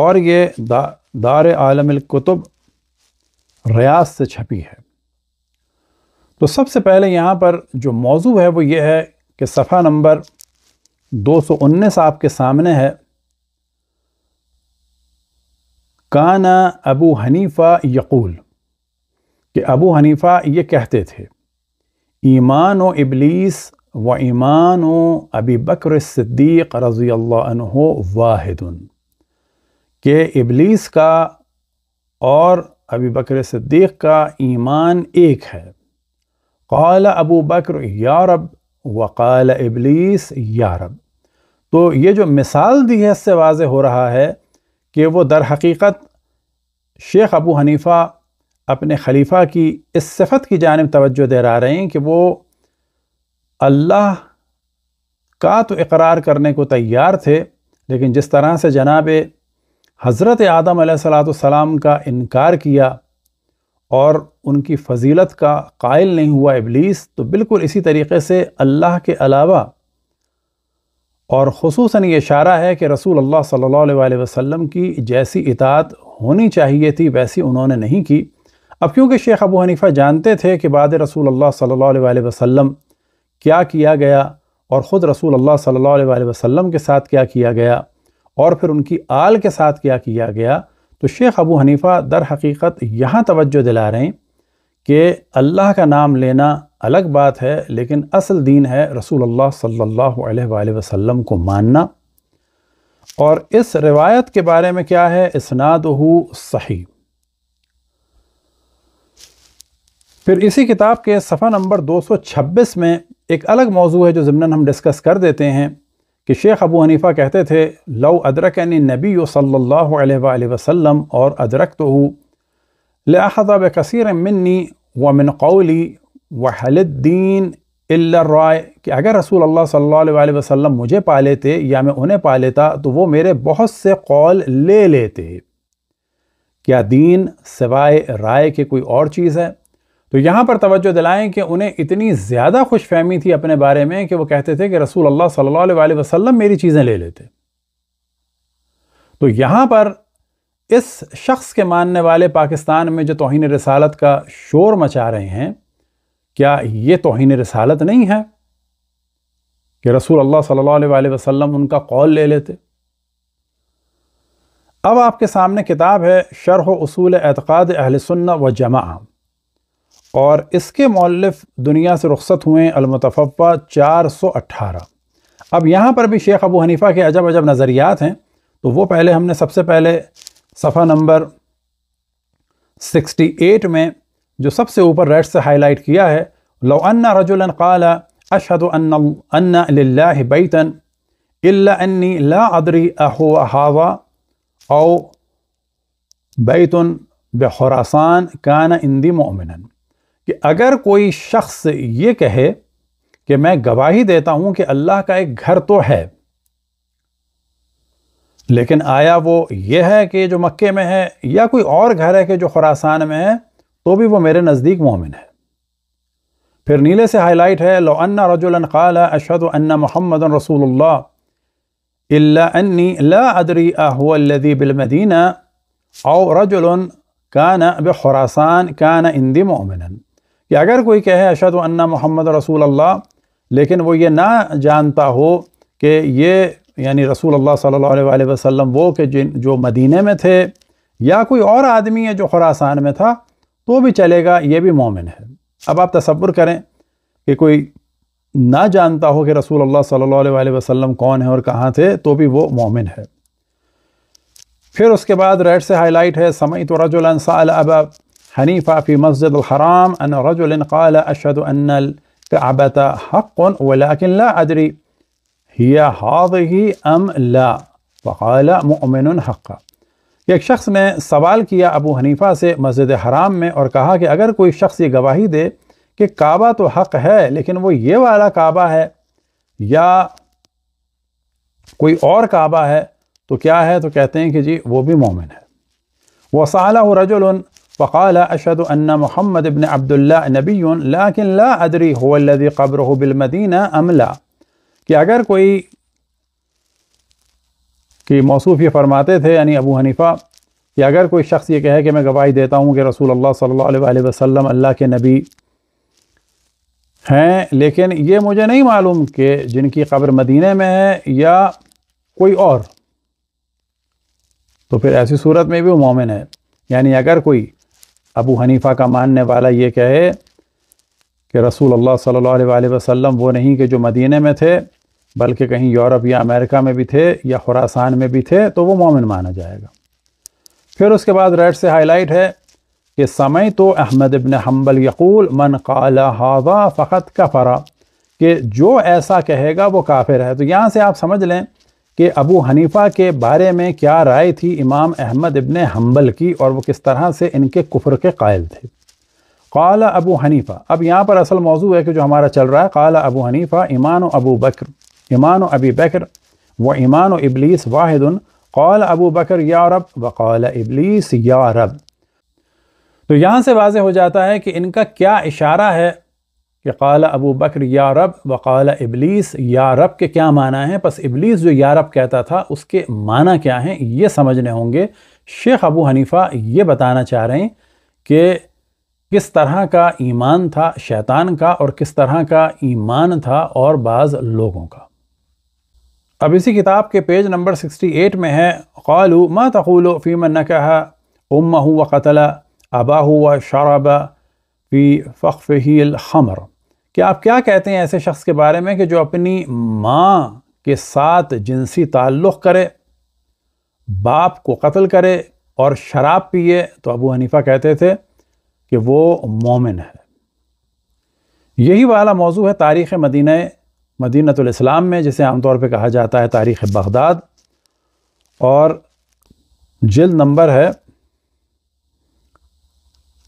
اور یہ دا دار عالم الکتب ریاض سے چھپی ہے تو سب سے پہلے یہاں پر جو موضوع ہے وہ یہ ہے کہ صفحہ نمبر دو سو انیس آپ کے سامنے ہے کانا ابو حنیفہ یقول کہ ابو حنیفہ یہ کہتے تھے ایمان و ابلیس و ایمان و ابی بکر صدیق رضی اللہ عنہ واحد کہ ابلیس کا اور ابی بکر صدیق کا ایمان ایک ہے قال ابو بکر یارب رب وقال ابلیس یارب تو یہ جو مثال دی ہے اس سے واضح ہو رہا ہے کہ وہ در حقیقت شیخ ابو حنیفہ اپنے خلیفہ کی اس صفت کی جانب توجہ دے رہا رہے ہیں کہ وہ اللہ کا تو اقرار کرنے کو تیار تھے لیکن جس طرح سے جناب حضرت آدم علیہ السلام کا انکار کیا اور ان کی فضیلت کا قائل نہیں ہوا ابلیس تو بالکل اسی طریقے سے اللہ کے علاوہ اور خصوصاً یہ اشارہ ہے کہ رسول اللہ صلی اللہ علیہ وسلم کی جیسی اطاعت ہونی چاہیے تھی ویسی انہوں نے نہیں کی اب کیونکہ شیخ ابو حنیفہ جانتے تھے کہ بعد رسول اللہ صلی اللہ علیہ وسلم کیا کیا گیا اور خود رسول اللہ صلی اللہ علیہ وسلم کے ساتھ کیا کیا گیا اور پھر ان کی آل کے ساتھ کیا کیا گیا تو شیخ ابو حنیفہ در حقیقت یہاں توجہ دلا رہے ہیں کہ اللہ کا نام لینا الگ بات ہے لیکن اصل دین ہے رسول اللہ صلی اللہ علیہ وآلہ وسلم کو ماننا اور اس روایت کے بارے میں کیا ہے اسناد صحیح پھر اسی کتاب کے صفحہ نمبر دو سو چھبیس میں ایک الگ موضوع ہے جو زمنان ہم ڈسکس کر دیتے ہیں کہ شیخ ابو حنیفہ کہتے تھے لو ادرکنی نبی صلی اللہ علیہ وآلہ وسلم اور ادرک تو لاحذہ بکثیر منی و من وحل و حلدین اللہ رائے کہ اگر رسول اللہ صلی اللہ علیہ وسلم مجھے پا لیتے یا میں انہیں پا لیتا تو وہ میرے بہت سے قول لے لیتے کیا دین سوائے رائے کے کوئی اور چیز ہے تو یہاں پر توجہ دلائیں کہ انہیں اتنی زیادہ خوش فہمی تھی اپنے بارے میں کہ وہ کہتے تھے کہ رسول اللہ صلی اللہ علیہ وسلم میری چیزیں لے لیتے تو یہاں پر اس شخص کے ماننے والے پاکستان میں جو توہین رسالت کا شور مچا رہے ہیں کیا یہ توہین رسالت نہیں ہے کہ رسول اللہ صلی اللہ علیہ وآلہ وسلم ان کا قول لے لیتے اب آپ کے سامنے کتاب ہے شرح و اصول اعتقاد اہل سنہ و جما اور اس کے مؤلف دنیا سے رخصت ہوئے المتفع چار سو اٹھارہ اب یہاں پر بھی شیخ ابو حنیفہ کے عجب عجب نظریات ہیں تو وہ پہلے ہم نے سب سے پہلے صفحہ نمبر سکسٹی ایٹ میں جو سب سے اوپر ریٹ سے ہائی لائٹ کیا ہے لو رجلا لنّاََ اشہد ان للہ بیتا الا انی لا ادری اہو احاوا او بیت بہرآسان کان اندی مؤمنن کہ اگر کوئی شخص یہ کہے کہ میں گواہی دیتا ہوں کہ اللہ کا ایک گھر تو ہے لیکن آیا وہ یہ ہے کہ جو مکے میں ہے یا کوئی اور گھر ہے کہ جو خوراسان میں ہے تو بھی وہ میرے نزدیک مومن ہے پھر نیلے سے ہائی لائٹ ہے ان رجلا قال اشهد ان محمد رسول اللہ اللہ انّلہ بالمدینہ او كان بخراسان كان اندی مومن کہ اگر کوئی کہے اشد و انہ محمد رسول اللہ لیکن وہ یہ نہ جانتا ہو کہ یہ یعنی رسول اللہ صلی اللہ علیہ وسلم وہ کہ جن جو مدینہ میں تھے یا کوئی اور آدمی ہے جو خوراسان میں تھا تو بھی چلے گا یہ بھی مومن ہے اب آپ تصور کریں کہ کوئی نہ جانتا ہو کہ رسول اللہ صلی اللہ علیہ وسلم کون ہے اور کہاں تھے تو بھی وہ مومن ہے پھر اس کے بعد ریڈ سے ہائی لائٹ ہے سمعی سال ابا في مسجد الحرام رجل قال حق لا هذه أم لا فقال مؤمن حقا ایک شخص نے سوال کیا ابو حنیفہ سے مسجد حرام میں اور کہا کہ اگر کوئی شخص یہ گواہی دے کہ کعبہ تو حق ہے لیکن وہ یہ والا کعبہ ہے یا کوئی اور کعبہ ہے تو کیا ہے تو کہتے ہیں کہ جی وہ بھی مومن ہے وہ صالح رجل فقال أشهد أن محمد بن عبد الله نبي لكن لا أدري هو الذي قبره بالمدينة أم لا کہ اگر کوئی کہ موصوف یہ فرماتے تھے یعنی ابو حنیفہ کہ اگر کوئی شخص یہ کہے کہ میں گواہی دیتا ہوں کہ رسول اللہ صلی اللہ علیہ وآلہ وسلم اللہ کے نبی ہیں لیکن یہ مجھے نہیں معلوم کہ جن کی قبر مدینہ میں ہے یا کوئی اور تو پھر ایسی صورت میں بھی وہ مومن ہے یعنی اگر کوئی ابو حنیفہ کا ماننے والا یہ کہے کہ رسول اللہ صلی اللہ علیہ وآلہ وسلم وہ نہیں کہ جو مدینہ میں تھے بلکہ کہیں یورپ یا امریکہ میں بھی تھے یا خراسان میں بھی تھے تو وہ مومن مانا جائے گا پھر اس کے بعد ریڈ سے ہائی لائٹ ہے کہ سمے تو احمد ابن حنبل یقول من قال هذا فقط کفرا کہ جو ایسا کہے گا وہ کافر ہے تو یہاں سے آپ سمجھ لیں کہ ابو حنیفہ کے بارے میں کیا رائے تھی امام احمد ابن حنبل کی اور وہ کس طرح سے ان کے کفر کے قائل تھے قال ابو حنیفہ اب یہاں پر اصل موضوع ہے کہ جو ہمارا چل رہا ہے قال ابو حنیفہ امان و ابو بکر امان و ابی بکر و امان و ابلیس واحد قال ابو بکر یا رب و ابلیس یا رب تو یہاں سے واضح ہو جاتا ہے کہ ان کا کیا اشارہ ہے کہ قال ابو بکر یا رب و ابلیس یا رب کے کیا معنی ہیں پس ابلیس جو یا رب کہتا تھا اس کے معنی کیا ہیں یہ سمجھنے ہوں گے شیخ ابو حنیفہ یہ بتانا چاہ رہے ہیں کہ کس طرح کا ایمان تھا شیطان کا اور کس طرح کا ایمان تھا اور بعض لوگوں کا اب اسی کتاب کے پیج نمبر سکسٹی ایٹ میں ہے قالو ما تقول فی من نکہا امہ و قتل ابا و شعربا فی فقفہی الخمر کہ آپ کیا کہتے ہیں ایسے شخص کے بارے میں کہ جو اپنی ماں کے ساتھ جنسی تعلق کرے باپ کو قتل کرے اور شراب پیے تو ابو حنیفہ کہتے تھے کہ وہ مومن ہے یہی والا موضوع ہے تاریخ مدینہ مدینہ الاسلام میں جسے عام طور پہ کہا جاتا ہے تاریخ بغداد اور جلد نمبر ہے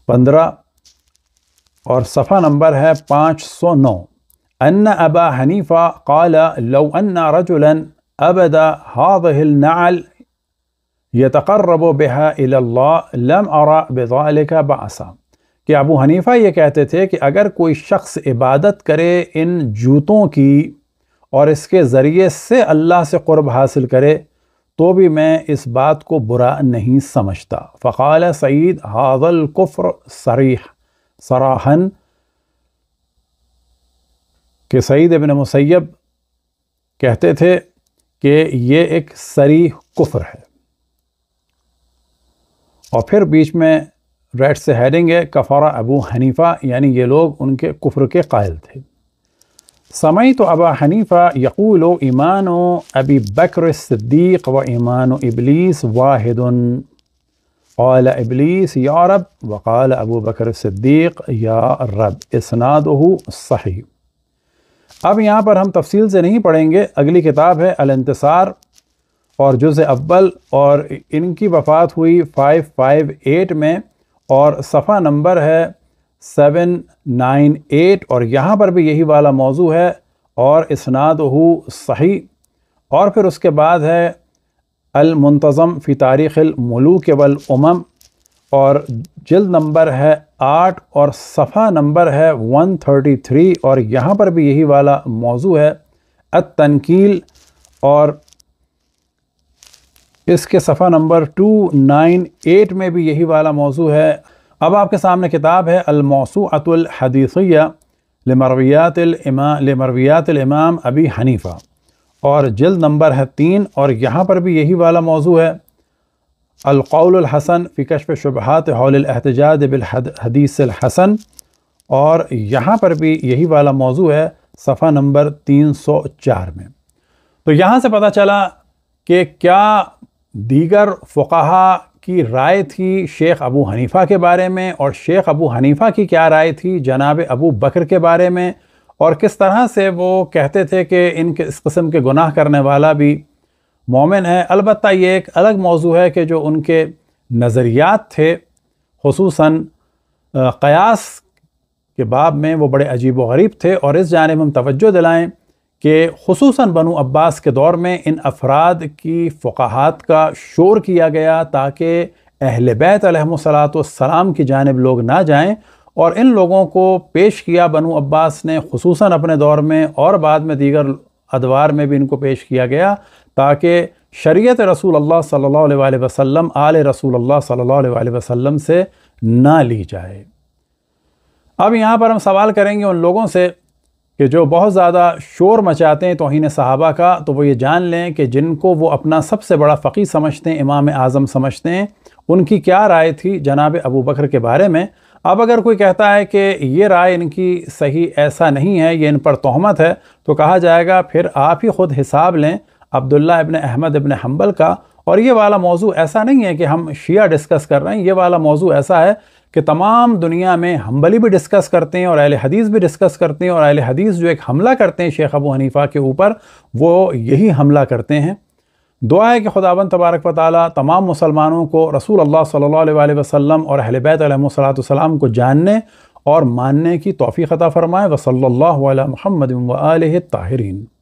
پندرہ اور صفحہ نمبر ہے پانچ سو نو ان ابا حنیفہ قال لو ان رج هذه النعل يتقرب بها الى الله لم ارى بذلك باسام کہ ابو حنیفہ یہ کہتے تھے کہ اگر کوئی شخص عبادت کرے ان جوتوں کی اور اس کے ذریعے سے اللہ سے قرب حاصل کرے تو بھی میں اس بات کو برا نہیں سمجھتا فقال سعید حاضل کفر صریح سراہن کہ سعید ابن مسیب کہتے تھے کہ یہ ایک سری کفر ہے اور پھر بیچ میں ریٹ سے ہیڈنگ ہے کفارہ ابو حنیفہ یعنی یہ لوگ ان کے کفر کے قائل تھے سمعی تو ابا حنیفہ یقول و ایمان و ابی بکر صدیق و ایمان و ابلیس واحد قال ابلیس یا رب وقال ابو بکر صدیق یا رب اسنادہ صحیح اب یہاں پر ہم تفصیل سے نہیں پڑھیں گے اگلی کتاب ہے الانتصار اور جز اول اور ان کی وفات ہوئی فائیو فائیو ایٹ میں اور صفحہ نمبر ہے سیون نائن ایٹ اور یہاں پر بھی یہی والا موضوع ہے اور اسناد ہو صحیح اور پھر اس کے بعد ہے المنتظم فی تاریخ الملوک والامم اور جلد نمبر ہے آٹھ اور صفحہ نمبر ہے ون تھرٹی تھری اور یہاں پر بھی یہی والا موضوع ہے التنکیل اور اس کے صفحہ نمبر ٹو نائن ایٹ میں بھی یہی والا موضوع ہے اب آپ کے سامنے کتاب ہے الموسوۃ الحدیثیہ لمرویات الامام لمرویات الامام ابی حنیفہ اور جلد نمبر ہے تین اور یہاں پر بھی یہی والا موضوع ہے القول الحسن فی کشف شبہات حول الاحتجاج بالحدیث الحسن اور یہاں پر بھی یہی والا موضوع ہے صفحہ نمبر تین سو چار میں تو یہاں سے پتہ چلا کہ کیا دیگر فقہا کی رائے تھی شیخ ابو حنیفہ کے بارے میں اور شیخ ابو حنیفہ کی کیا رائے تھی جناب ابو بکر کے بارے میں اور کس طرح سے وہ کہتے تھے کہ ان کے اس قسم کے گناہ کرنے والا بھی مومن ہے البتہ یہ ایک الگ موضوع ہے کہ جو ان کے نظریات تھے خصوصاً قیاس کے باب میں وہ بڑے عجیب و غریب تھے اور اس جانب ہم توجہ دلائیں کہ خصوصاً بنو عباس کے دور میں ان افراد کی فقاہات کا شور کیا گیا تاکہ اہل بیت علیہ السلام کی جانب لوگ نہ جائیں اور ان لوگوں کو پیش کیا بنو عباس نے خصوصاً اپنے دور میں اور بعد میں دیگر ادوار میں بھی ان کو پیش کیا گیا تاکہ شریعت رسول اللہ صلی اللہ علیہ وآلہ وسلم آل رسول اللہ صلی اللہ علیہ وآلہ وسلم سے نہ لی جائے اب یہاں پر ہم سوال کریں گے ان لوگوں سے کہ جو بہت زیادہ شور مچاتے ہیں توہین صحابہ کا تو وہ یہ جان لیں کہ جن کو وہ اپنا سب سے بڑا فقی سمجھتے ہیں امام اعظم سمجھتے ہیں ان کی کیا رائے تھی جناب ابو بکر کے بارے میں اب اگر کوئی کہتا ہے کہ یہ رائے ان کی صحیح ایسا نہیں ہے یہ ان پر تہمت ہے تو کہا جائے گا پھر آپ ہی خود حساب لیں عبداللہ ابن احمد ابن حنبل کا اور یہ والا موضوع ایسا نہیں ہے کہ ہم شیعہ ڈسکس کر رہے ہیں یہ والا موضوع ایسا ہے کہ تمام دنیا میں حنبلی بھی ڈسکس کرتے ہیں اور اہل حدیث بھی ڈسکس کرتے ہیں اور اہل حدیث جو ایک حملہ کرتے ہیں شیخ ابو حنیفہ کے اوپر وہ یہی حملہ کرتے ہیں دعا ہے کہ خدا بند تبارک و تعالی تمام مسلمانوں کو رسول اللہ صلی اللہ علیہ وسلم اور اہل بیت علیہ السلام صلاۃ کو جاننے اور ماننے کی توفیق عطا فرمائے وصلی اللہ علیہ محمد الاہرین